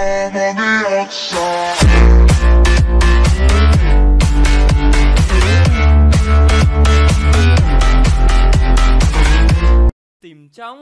Tìm trong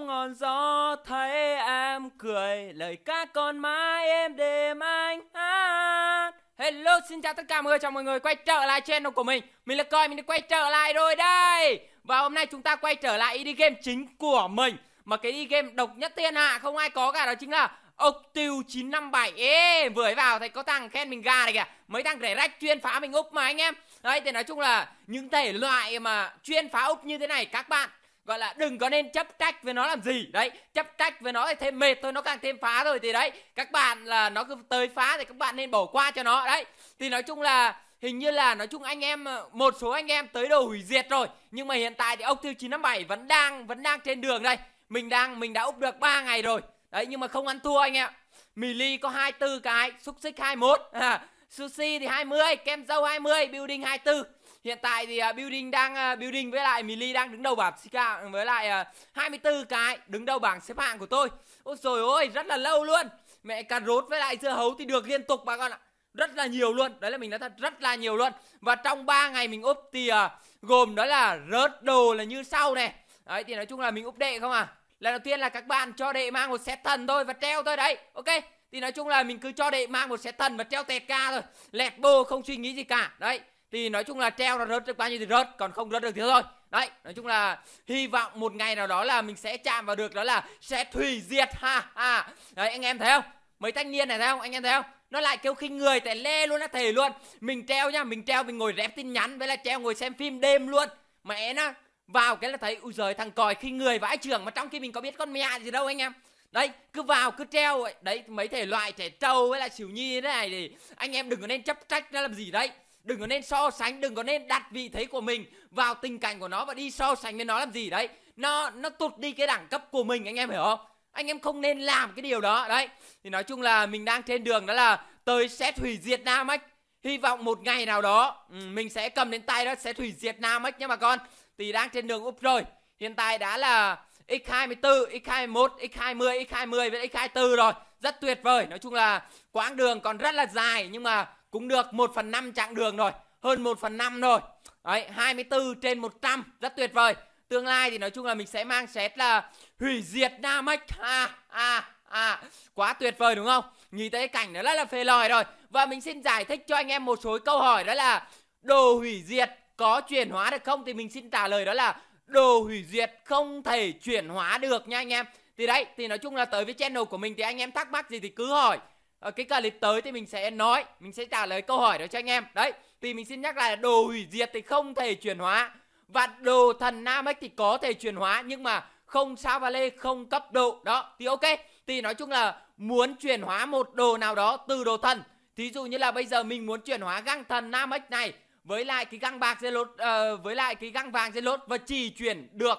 ngọn gió thấy em cười Lời ca con mãi em đêm anh hát Hello xin chào tất cả mọi người chào mọi người quay trở lại channel của mình Mình là coi mình đã quay trở lại rồi đây Và hôm nay chúng ta quay trở lại đi game chính của mình Mà cái đi game độc nhất thiên hạ không ai có cả đó chính là ốc tiêu 957 Ê, vừa vào thấy có thằng khen mình gà này kìa Mấy thằng rẻ rách chuyên phá mình úp mà anh em Đấy, thì nói chung là những thể loại mà chuyên phá úp như thế này các bạn gọi là đừng có nên chấp trách với nó làm gì đấy chấp trách với nó thì thêm mệt thôi nó càng thêm phá rồi thì đấy các bạn là nó cứ tới phá thì các bạn nên bỏ qua cho nó đấy thì nói chung là hình như là nói chung anh em một số anh em tới đầu hủy diệt rồi nhưng mà hiện tại thì ốc tiêu 957 vẫn đang vẫn đang trên đường đây mình đang mình đã úp được 3 ngày rồi đấy nhưng mà không ăn thua anh em ạ mì ly có 24 cái xúc xích 21 à, sushi thì 20 kem dâu 20 building 24 hiện tại thì uh, building đang uh, building với lại mì đang đứng đầu bảng Sika với lại uh, à, 24 cái đứng đầu bảng xếp hạng của tôi ôi rồi ôi rất là lâu luôn mẹ cà rốt với lại dưa hấu thì được liên tục bà con ạ rất là nhiều luôn đấy là mình nói thật rất là nhiều luôn và trong 3 ngày mình úp thì uh, gồm đó là rớt đồ là như sau này đấy thì nói chung là mình úp đệ không à Lần đầu tiên là các bạn cho đệ mang một set thần thôi và treo thôi đấy. Ok. Thì nói chung là mình cứ cho đệ mang một set thần và treo tẹt ca thôi. Lẹt bô không suy nghĩ gì cả. Đấy. Thì nói chung là treo nó rớt được bao nhiêu thì rớt, còn không rớt được thì thôi. Đấy, nói chung là hy vọng một ngày nào đó là mình sẽ chạm vào được đó là sẽ thủy diệt ha ha. Đấy anh em thấy không? Mấy thanh niên này thấy không? Anh em thấy không? nó lại kêu khinh người tại lê luôn á thề luôn mình treo nhá mình treo mình ngồi rep tin nhắn với là treo ngồi xem phim đêm luôn mẹ nó vào cái là thấy ui giời thằng còi khi người vãi trường mà trong khi mình có biết con mẹ gì đâu anh em đấy cứ vào cứ treo ấy. đấy mấy thể loại trẻ trâu với lại xỉu nhi thế này thì anh em đừng có nên chấp trách nó làm gì đấy đừng có nên so sánh đừng có nên đặt vị thế của mình vào tình cảnh của nó và đi so sánh với nó làm gì đấy nó nó tụt đi cái đẳng cấp của mình anh em hiểu không anh em không nên làm cái điều đó đấy thì nói chung là mình đang trên đường đó là tới sẽ hủy diệt nam ấy hy vọng một ngày nào đó ừ, mình sẽ cầm đến tay đó sẽ hủy diệt nam ấy nhé bà con thì đang trên đường up rồi hiện tại đã là X24, X21, X20, X20 với X24 rồi Rất tuyệt vời, nói chung là quãng đường còn rất là dài Nhưng mà cũng được 1 phần 5 chặng đường rồi Hơn 1 phần 5 rồi Đấy, 24 trên 100, rất tuyệt vời Tương lai thì nói chung là mình sẽ mang xét là hủy diệt Namek À, à, à, quá tuyệt vời đúng không? Nhìn thấy cảnh nó rất là phê lòi rồi Và mình xin giải thích cho anh em một số câu hỏi đó là Đồ hủy diệt có chuyển hóa được không thì mình xin trả lời đó là đồ hủy diệt không thể chuyển hóa được nha anh em thì đấy thì nói chung là tới với channel của mình thì anh em thắc mắc gì thì cứ hỏi ở ờ, cái clip tới thì mình sẽ nói mình sẽ trả lời câu hỏi đó cho anh em đấy thì mình xin nhắc lại là đồ hủy diệt thì không thể chuyển hóa và đồ thần namex thì có thể chuyển hóa nhưng mà không sao va lê không cấp độ đó thì ok thì nói chung là muốn chuyển hóa một đồ nào đó từ đồ thần thí dụ như là bây giờ mình muốn chuyển hóa găng thần namex này với lại cái găng bạc Zelot uh, ờ, với lại cái găng vàng Zelot và chỉ chuyển được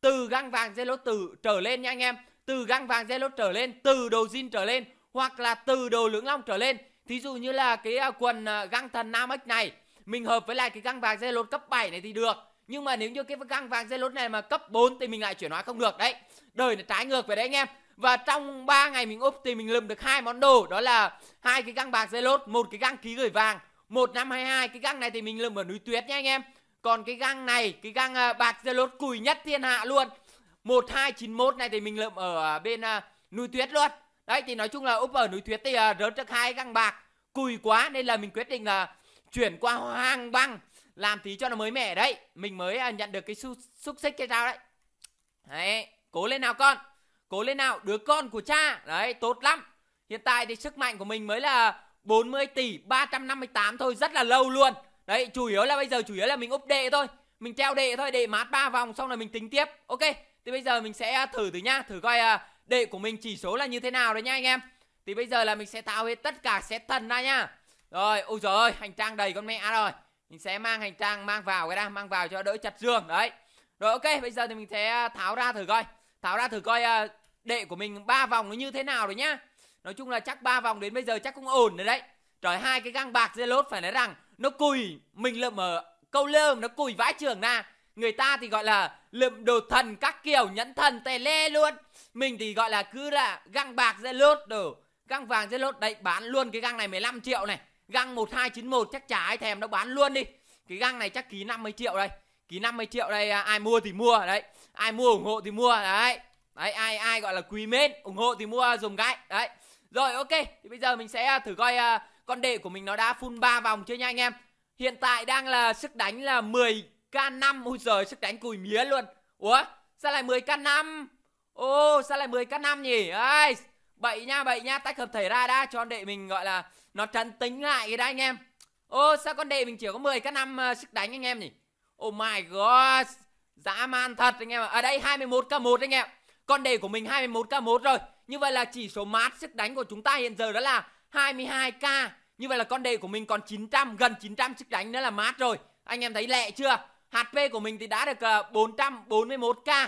từ găng vàng Zelot từ trở lên nha anh em từ găng vàng Zelot trở lên từ đầu zin trở lên hoặc là từ đầu lưỡng long trở lên thí dụ như là cái uh, quần uh, găng thần nam ếch này mình hợp với lại cái găng vàng Zelot cấp 7 này thì được nhưng mà nếu như cái găng vàng Zelot này mà cấp 4 thì mình lại chuyển hóa không được đấy đời là trái ngược về đấy anh em và trong 3 ngày mình úp thì mình lượm được hai món đồ đó là hai cái găng bạc Zelot một cái găng ký gửi vàng một năm hai hai Cái găng này thì mình lượm ở núi tuyết nha anh em Còn cái găng này Cái găng uh, bạc dơ lốt cùi nhất thiên hạ luôn một hai chín một này thì mình lượm ở bên uh, núi tuyết luôn Đấy thì nói chung là úp ở núi tuyết thì uh, rớt được hai găng bạc Cùi quá nên là mình quyết định là chuyển qua hoang băng Làm tí cho nó mới mẻ đấy Mình mới uh, nhận được cái xúc, xúc xích cái sao đấy Đấy Cố lên nào con Cố lên nào đứa con của cha Đấy tốt lắm Hiện tại thì sức mạnh của mình mới là 40 tỷ 358 thôi rất là lâu luôn đấy chủ yếu là bây giờ chủ yếu là mình úp đệ thôi mình treo đệ thôi đệ mát ba vòng xong là mình tính tiếp ok thì bây giờ mình sẽ à, thử thử nha thử coi à, đệ của mình chỉ số là như thế nào đấy nha anh em thì bây giờ là mình sẽ tháo hết tất cả xét thần ra nha rồi ôi giời ơi hành trang đầy con mẹ rồi mình sẽ mang hành trang mang vào cái đã mang vào cho đỡ chặt giường đấy rồi ok bây giờ thì mình sẽ à, tháo ra thử coi tháo ra thử coi đệ của mình ba vòng nó như thế nào rồi nhá nói chung là chắc ba vòng đến bây giờ chắc cũng ổn rồi đấy trời hai cái găng bạc dê lốt phải nói rằng nó cùi mình lượm ở câu lơm nó cùi vãi trường na người ta thì gọi là lượm đồ thần các kiểu nhẫn thần tè le luôn mình thì gọi là cứ là găng bạc dê lốt đồ găng vàng dê lốt đấy bán luôn cái găng này 15 triệu này găng 1291 chắc chả ai thèm nó bán luôn đi cái găng này chắc ký 50 triệu đây ký 50 triệu đây à, ai mua thì mua đấy ai mua ủng hộ thì mua đấy đấy ai ai gọi là quý mến ủng hộ thì mua dùng cái đấy rồi ok, thì bây giờ mình sẽ à, thử coi uh, con đệ của mình nó đã full 3 vòng chưa nha anh em. Hiện tại đang là sức đánh là 10k5. Ôi giời, sức đánh cùi mía luôn. Ủa, sao lại 10k5? Ô, oh, sao lại 10k5 nhỉ? Ai, bậy nha, bậy nha, tách hợp thể ra đã cho con đệ mình gọi là nó trấn tính lại cái đã anh em. Ô, oh, sao con đệ mình chỉ có 10k5 uh, à, sức đánh anh em nhỉ? Oh my god, dã man thật anh em ạ. À. Ở đây 21k1 anh em. Con đệ của mình 21k1 rồi. Như vậy là chỉ số mát sức đánh của chúng ta hiện giờ đó là 22k. Như vậy là con đề của mình còn 900, gần 900 sức đánh nữa là mát rồi. Anh em thấy lẹ chưa? HP của mình thì đã được 441k. Ờ,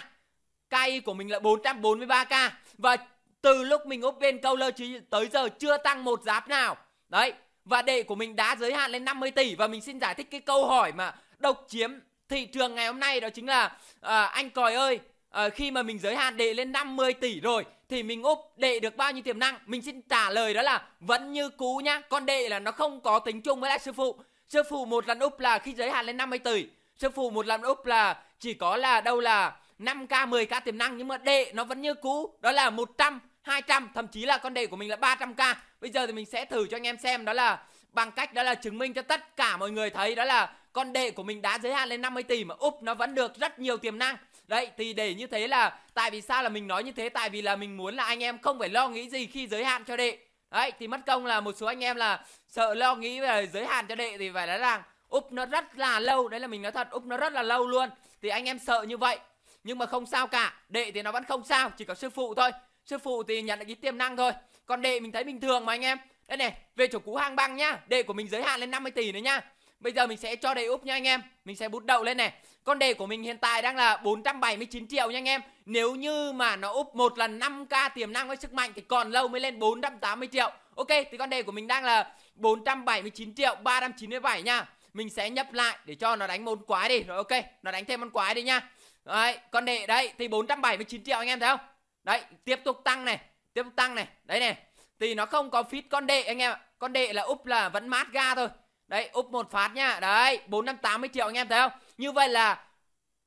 KI của mình là 443k. Và từ lúc mình câu lơ tới giờ chưa tăng một giáp nào. Đấy, và đề của mình đã giới hạn lên 50 tỷ và mình xin giải thích cái câu hỏi mà độc chiếm thị trường ngày hôm nay đó chính là à, anh còi ơi à, khi mà mình giới hạn đệ lên 50 tỷ rồi thì mình úp đệ được bao nhiêu tiềm năng mình xin trả lời đó là vẫn như cũ nhá con đệ là nó không có tính chung với lại sư phụ sư phụ một lần úp là khi giới hạn lên 50 tỷ sư phụ một lần úp là chỉ có là đâu là 5k 10k tiềm năng nhưng mà đệ nó vẫn như cũ đó là 100 200 thậm chí là con đệ của mình là 300k bây giờ thì mình sẽ thử cho anh em xem đó là bằng cách đó là chứng minh cho tất cả mọi người thấy đó là con đệ của mình đã giới hạn lên 50 tỷ mà úp nó vẫn được rất nhiều tiềm năng Đấy thì để như thế là tại vì sao là mình nói như thế tại vì là mình muốn là anh em không phải lo nghĩ gì khi giới hạn cho đệ. Đấy thì mất công là một số anh em là sợ lo nghĩ về giới hạn cho đệ thì phải nói rằng úp nó rất là lâu đấy là mình nói thật úp nó rất là lâu luôn thì anh em sợ như vậy nhưng mà không sao cả đệ thì nó vẫn không sao chỉ có sư phụ thôi sư phụ thì nhận được cái tiềm năng thôi còn đệ mình thấy bình thường mà anh em đây này về chỗ cũ hang băng nhá đệ của mình giới hạn lên 50 tỷ nữa nhá Bây giờ mình sẽ cho đề úp nha anh em Mình sẽ bút đậu lên này Con đề của mình hiện tại đang là 479 triệu nha anh em Nếu như mà nó úp một lần 5k tiềm năng với sức mạnh Thì còn lâu mới lên 480 triệu Ok thì con đề của mình đang là 479 triệu 397 nha Mình sẽ nhập lại để cho nó đánh môn quái đi Rồi ok nó đánh thêm môn quái đi nha Đấy con đề đây thì 479 triệu anh em thấy không Đấy tiếp tục tăng này Tiếp tục tăng này Đấy này Thì nó không có fit con đệ anh em ạ Con đệ là úp là vẫn mát ga thôi Đấy, úp một phát nhá. Đấy, 480 triệu anh em thấy không? Như vậy là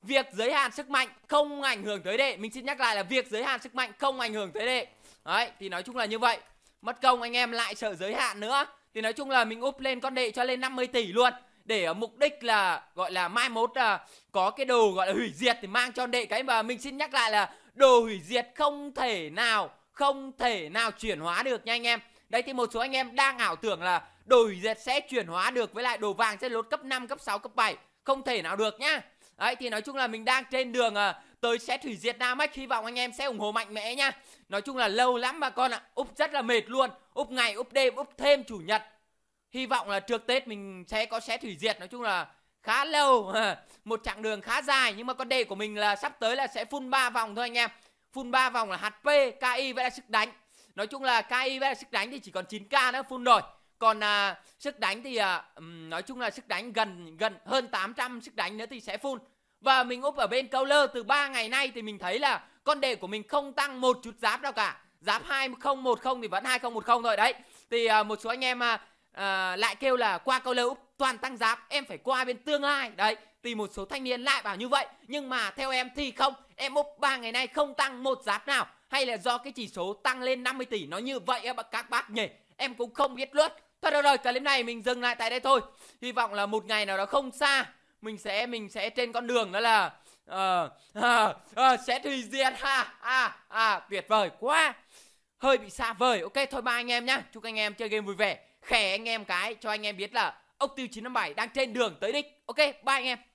việc giới hạn sức mạnh không ảnh hưởng tới đệ. Mình xin nhắc lại là việc giới hạn sức mạnh không ảnh hưởng tới đệ. Đấy, thì nói chung là như vậy. Mất công anh em lại sợ giới hạn nữa. Thì nói chung là mình úp lên con đệ cho lên 50 tỷ luôn. Để ở mục đích là gọi là mai mốt là có cái đồ gọi là hủy diệt thì mang cho đệ cái mà mình xin nhắc lại là đồ hủy diệt không thể nào không thể nào chuyển hóa được nha anh em Đấy thì một số anh em đang ảo tưởng là đổi dệt sẽ chuyển hóa được với lại đồ vàng sẽ lốt cấp 5, cấp 6, cấp 7. Không thể nào được nhá. Đấy thì nói chung là mình đang trên đường ờ, tới sẽ thủy diệt nam ấy hy vọng anh em sẽ ủng hộ mạnh mẽ nhá. Nói chung là lâu lắm bà con ạ, úp rất là mệt luôn, úp ngày úp đêm úp thêm chủ nhật. Hy vọng là trước Tết mình sẽ có sẽ thủy diệt nói chung là khá lâu, một chặng đường khá dài nhưng mà con đề của mình là sắp tới là sẽ phun 3 vòng thôi anh em. phun 3 vòng là HP, KI với là sức đánh nói chung là KI với sức đánh thì chỉ còn 9k nữa full rồi còn à, sức đánh thì à, nói chung là sức đánh gần gần hơn 800 sức đánh nữa thì sẽ full và mình úp ở bên lơ từ 3 ngày nay thì mình thấy là con đề của mình không tăng một chút giáp nào cả giáp 2010 thì vẫn 2010 rồi đấy thì à, một số anh em à, à, lại kêu là qua Cowler úp toàn tăng giáp em phải qua bên tương lai đấy thì một số thanh niên lại bảo như vậy nhưng mà theo em thì không em mốc ba ngày nay không tăng một giáp nào hay là do cái chỉ số tăng lên 50 tỷ nó như vậy em các bác nhỉ em cũng không biết luôn thôi được rồi clip này mình dừng lại tại đây thôi hy vọng là một ngày nào đó không xa mình sẽ mình sẽ trên con đường đó là uh, uh, uh, sẽ tùy diệt ha à à tuyệt vời quá hơi bị xa vời ok thôi ba anh em nhá chúc anh em chơi game vui vẻ khỏe anh em cái cho anh em biết là ốc tiêu 957 đang trên đường tới đích ok bye anh em